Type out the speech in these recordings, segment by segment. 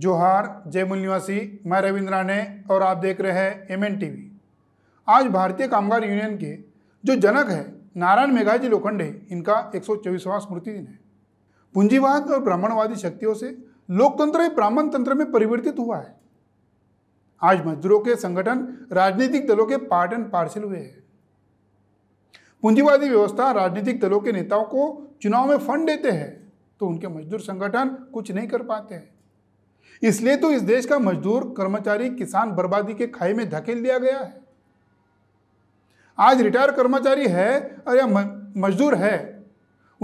जोहार जय मूल निवासी मैं रविंद्र राणे और आप देख रहे हैं एम एन टीवी आज भारतीय कामगार यूनियन के जो जनक है नारायण मेघाजी लोखंडे इनका एक सौ स्मृति दिन है पूंजीवाद और ब्राह्मणवादी शक्तियों से लोकतंत्र ब्राह्मण तंत्र में परिवर्तित हुआ है आज मजदूरों के संगठन राजनीतिक दलों के पार्ट एंड पार्सल हुए हैं पूंजीवादी व्यवस्था राजनीतिक दलों के नेताओं को चुनाव में फंड देते हैं तो उनके मजदूर संगठन कुछ नहीं कर पाते हैं इसलिए तो इस देश का मजदूर कर्मचारी किसान बर्बादी के खाई में धकेल दिया गया है आज रिटायर कर्मचारी है और या मजदूर है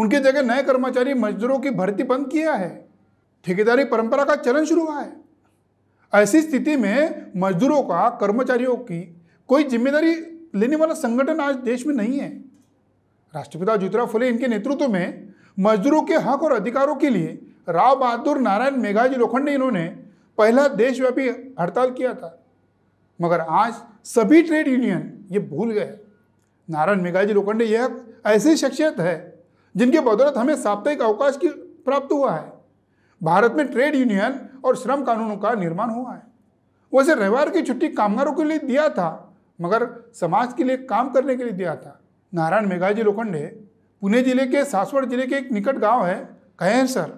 उनके जगह नए कर्मचारी मजदूरों की भर्ती बंद किया है ठेकेदारी परंपरा का चलन शुरू हुआ है ऐसी स्थिति में मजदूरों का कर्मचारियों की कोई जिम्मेदारी लेने वाला संगठन आज देश में नहीं है राष्ट्रपिता ज्योतिराव फुले इनके नेतृत्व में मजदूरों के हक और अधिकारों के लिए राव बहादुर नारायण मेघाजी लोखंडे इन्होंने पहला देशव्यापी हड़ताल किया था मगर आज सभी ट्रेड यूनियन ये भूल गए नारायण मेघाजी लोखंडे यह ऐसी शख्सियत है जिनके बदौलत हमें साप्ताहिक अवकाश की प्राप्त हुआ है भारत में ट्रेड यूनियन और श्रम कानूनों का निर्माण हुआ है वैसे रविवार की छुट्टी कामगारों के लिए दिया था मगर समाज के लिए काम करने के लिए दिया था नारायण मेघाजी लोखंडे पुणे जिले के सासवड़ जिले के एक निकट गांव है सर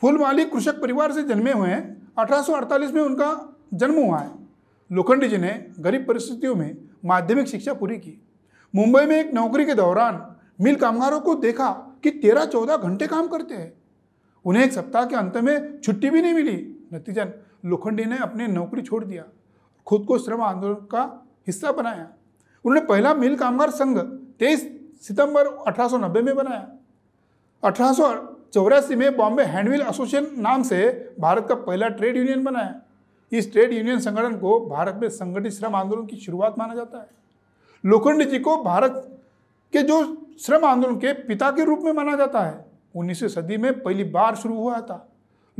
फुल मालिक कृषक परिवार से जन्मे हुए हैं अठारह में उनका जन्म हुआ है लोखंडी जी ने गरीब परिस्थितियों में माध्यमिक शिक्षा पूरी की मुंबई में एक नौकरी के दौरान मिल कामगारों को देखा कि तेरह चौदह घंटे काम करते हैं उन्हें एक सप्ताह के अंत में छुट्टी भी नहीं मिली नतीजन लोखंडी ने अपनी नौकरी छोड़ दिया खुद को श्रम आंदोलन का हिस्सा बनाया उन्होंने पहला मिल कामगार संघ तेईस सितंबर 1890 में बनाया अठारह चौरासी में बॉम्बे हैंडविल एसोसिएशन नाम से भारत का पहला ट्रेड यूनियन बना है इस ट्रेड यूनियन संगठन को भारत में संगठित श्रम आंदोलन की शुरुआत माना जाता है लोखंड जी को भारत के जो श्रम आंदोलन के पिता के रूप में माना जाता है उन्नीसवीं सदी में पहली बार शुरू हुआ था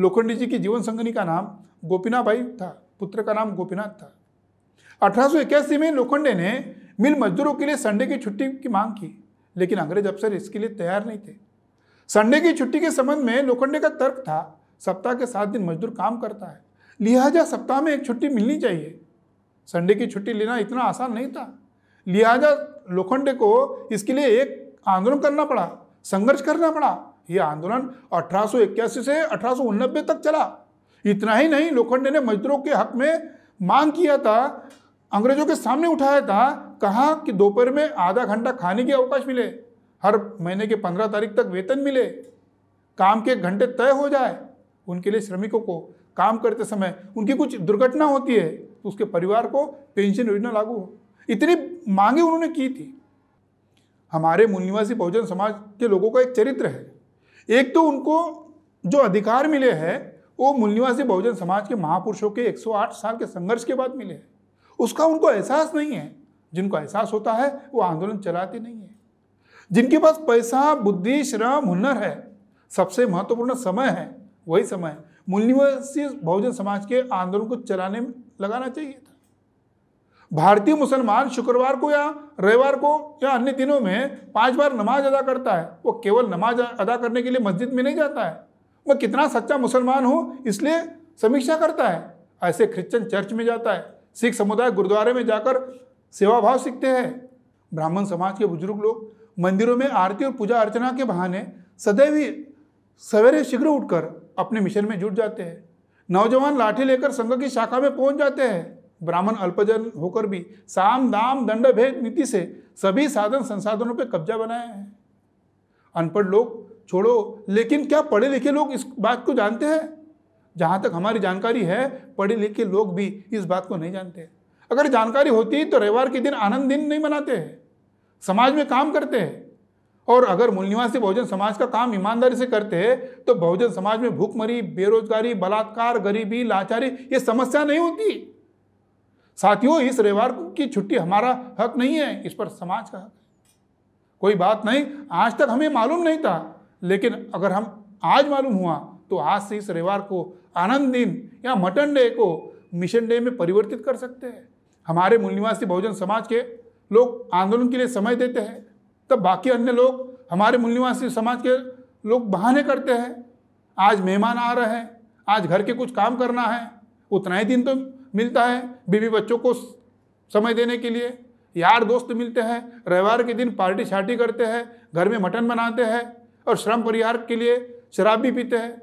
लोखंड जी की जीवन संगनी का नाम गोपीनाबाई था पुत्र का नाम गोपीनाथ था अठारह में लोखंडे ने मिल मजदूरों के लिए संडे की छुट्टी की मांग की लेकिन अंग्रेज अफसर इसके लिए तैयार नहीं थे संडे की छुट्टी के संबंध में लोखंडे का तर्क था सप्ताह के सात दिन मजदूर काम करता है लिहाजा सप्ताह में एक छुट्टी मिलनी चाहिए संडे की छुट्टी लेना इतना आसान नहीं था लिहाजा लोखंडे को इसके लिए एक आंदोलन करना पड़ा संघर्ष करना पड़ा यह आंदोलन अठारह से अठारह तक चला इतना ही नहीं लोखंडे ने मजदूरों के हक में मांग किया था अंग्रेजों के सामने उठाया था कहा कि दोपहर में आधा घंटा खाने के अवकाश मिले हर महीने के पंद्रह तारीख तक वेतन मिले काम के घंटे तय हो जाए उनके लिए श्रमिकों को काम करते समय उनकी कुछ दुर्घटना होती है तो उसके परिवार को पेंशन योजना लागू हो इतनी मांगे उन्होंने की थी हमारे मूल निवासी बहुजन समाज के लोगों का एक चरित्र है एक तो उनको जो अधिकार मिले हैं वो मूल निवासी बहुजन समाज के महापुरुषों के 108 साल के संघर्ष के बाद मिले हैं उसका उनको एहसास नहीं है जिनको एहसास होता है वो आंदोलन चलाते नहीं है जिनके पास पैसा बुद्धि श्रम हुनर है सबसे महत्वपूर्ण समय है वही समय मूल्यवासी बहुजन समाज के आंदोलन को चलाने में लगाना चाहिए था भारतीय मुसलमान शुक्रवार को या रविवार को या अन्य दिनों में पांच बार नमाज अदा करता है वो केवल नमाज अदा करने के लिए मस्जिद में नहीं जाता है वह कितना सच्चा मुसलमान हो इसलिए समीक्षा करता है ऐसे क्रिश्चन चर्च में जाता है सिख समुदाय गुरुद्वारे में जाकर सेवा भाव सीखते हैं ब्राह्मण समाज के बुजुर्ग लोग मंदिरों में आरती और पूजा अर्चना के बहाने सदैव ही सवेरे शीघ्र उठकर अपने मिशन में जुट जाते हैं नौजवान लाठी लेकर संघ की शाखा में पहुंच जाते हैं ब्राह्मण अल्पजन होकर भी साम दाम दंड भेद नीति से सभी साधन संसाधनों पर कब्जा बनाए हैं अनपढ़ लोग छोड़ो लेकिन क्या पढ़े लिखे लोग इस बात को जानते हैं जहाँ तक हमारी जानकारी है पढ़े लिखे लोग भी इस बात को नहीं जानते अगर जानकारी होती तो रविवार के दिन आनंद दिन नहीं मनाते हैं समाज में काम करते हैं और अगर मूल निवासी बहुजन समाज का काम ईमानदारी से करते हैं तो बहुजन समाज में भूखमरी बेरोजगारी बलात्कार गरीबी लाचारी ये समस्या नहीं होती साथियों इस रविवार की छुट्टी हमारा हक नहीं है इस पर समाज का हक कोई बात नहीं आज तक हमें मालूम नहीं था लेकिन अगर हम आज मालूम हुआ तो आज से इस रविवार को आनंद दिन या मटन डे को मिशन डे में परिवर्तित कर सकते हैं हमारे मूल निवासी बहुजन समाज के लोग आंदोलन के लिए समय देते हैं तब बाकी अन्य लोग हमारे मूल्यवासी समाज के लोग बहाने करते हैं आज मेहमान आ रहे हैं आज घर के कुछ काम करना है उतना ही दिन तो मिलता है बीवी बच्चों को समय देने के लिए यार दोस्त मिलते हैं रविवार के दिन पार्टी शार्टी करते हैं घर में मटन बनाते हैं और श्रम परिवार के लिए शराब भी पीते हैं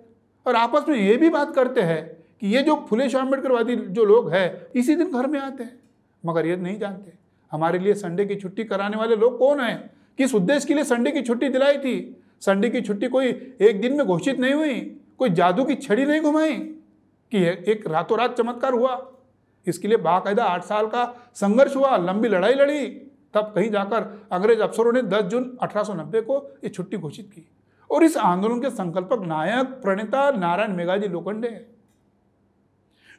और आपस में ये भी बात करते हैं कि ये जो फुलेश अम्बेडकरवादी जो लोग हैं इसी दिन घर में आते हैं मगर ये नहीं जानते हमारे लिए संडे की छुट्टी कराने वाले लोग कौन हैं किस उद्देश्य के लिए संडे की छुट्टी दिलाई थी संडे की छुट्टी कोई एक दिन में घोषित नहीं हुई कोई जादू की छड़ी नहीं घुमाई कि एक रातों रात चमत्कार हुआ इसके लिए बाकायदा आठ साल का संघर्ष हुआ लंबी लड़ाई लड़ी तब कहीं जाकर अंग्रेज अफसरों ने 10 जून 1890 को ये छुट्टी घोषित की और इस आंदोलन के संकल्पक नायक प्रणेता नारायण मेघाजी लोखंडे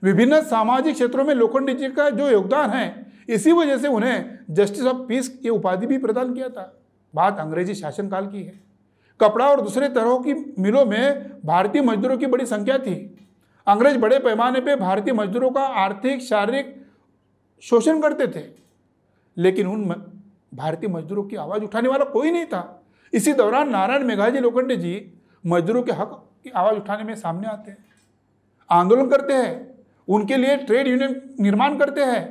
विभिन्न सामाजिक क्षेत्रों में लोखंडे जी का जो योगदान है इसी वजह से उन्हें जस्टिस ऑफ पीस ये उपाधि भी प्रदान किया था बात अंग्रेजी शासनकाल की है कपड़ा और दूसरे तरह की मिलों में भारतीय मजदूरों की बड़ी संख्या थी अंग्रेज बड़े पैमाने पर भारतीय मजदूरों का आर्थिक शारीरिक शोषण करते थे लेकिन उन भारतीय मजदूरों की आवाज़ उठाने वाला कोई नहीं था इसी दौरान नारायण मेघाजी लोखंडे जी मजदूरों के हक की आवाज़ उठाने में सामने आते हैं आंदोलन करते हैं उनके लिए ट्रेड यूनियन निर्माण करते हैं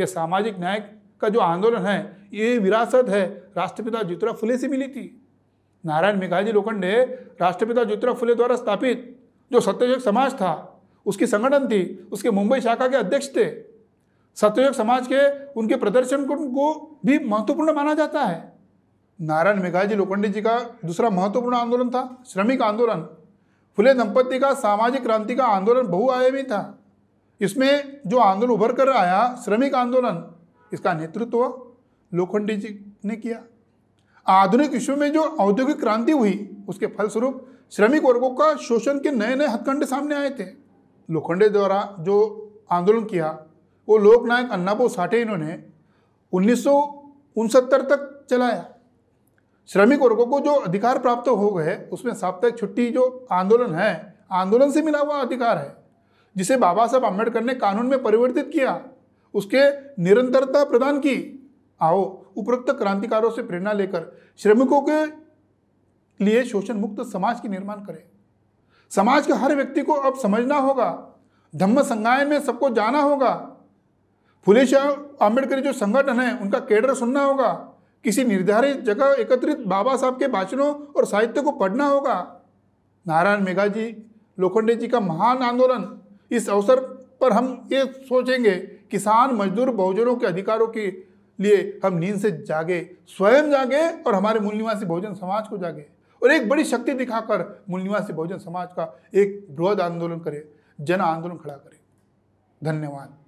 ये सामाजिक न्याय का जो आंदोलन है ये विरासत है राष्ट्रपिता ज्योतिराव फुले से मिली थी नारायण मेघाजी लोखंडे राष्ट्रपिता ज्योतिराव फुले द्वारा स्थापित जो सत्ययुग समाज था उसकी संगठन थी उसके मुंबई शाखा के अध्यक्ष थे सत्ययुग समाज के उनके प्रदर्शन को भी महत्वपूर्ण माना जाता है नारायण मेघाजी लोखंडे जी का दूसरा महत्वपूर्ण आंदोलन था श्रमिक आंदोलन फुले दंपति का सामाजिक क्रांति का आंदोलन बहुआयामी था इसमें जो आंदोलन उभर कर आया श्रमिक आंदोलन इसका नेतृत्व लोखंडे जी ने किया आधुनिक विश्व में जो औद्योगिक क्रांति हुई उसके फलस्वरूप श्रमिक वर्गों का शोषण के नए नए हथकंडे सामने आए थे लोखंडे द्वारा जो आंदोलन किया वो लोकनायक अन्नाबो साठे इन्होंने उन्नीस तक चलाया श्रमिक वर्गों को जो अधिकार प्राप्त हो गए उसमें साप्ताहिक छुट्टी जो आंदोलन है आंदोलन से मिला हुआ अधिकार है जिसे बाबा साहब अम्बेडकर ने कानून में परिवर्तित किया उसके निरंतरता प्रदान की आओ उपरोक्त क्रांतिकारों से प्रेरणा लेकर श्रमिकों के लिए शोषण मुक्त समाज की निर्माण करें समाज के हर व्यक्ति को अब समझना होगा धम्म संज्ञाएं में सबको जाना होगा फुले शाह आम्बेडकर जो संगठन है उनका केडर सुनना होगा किसी निर्धारित जगह एकत्रित बाबा साहब के वाचनों और साहित्य को पढ़ना होगा नारायण मेघा जी लोखंडे जी का महान आंदोलन इस अवसर पर हम ये सोचेंगे किसान मजदूर बहुजनों के अधिकारों के लिए हम नींद से जागे स्वयं जागे और हमारे मूल निवासी बहुजन समाज को जागे और एक बड़ी शक्ति दिखाकर मूल निवासी बहुजन समाज का एक बृहद आंदोलन करे जन आंदोलन खड़ा करे धन्यवाद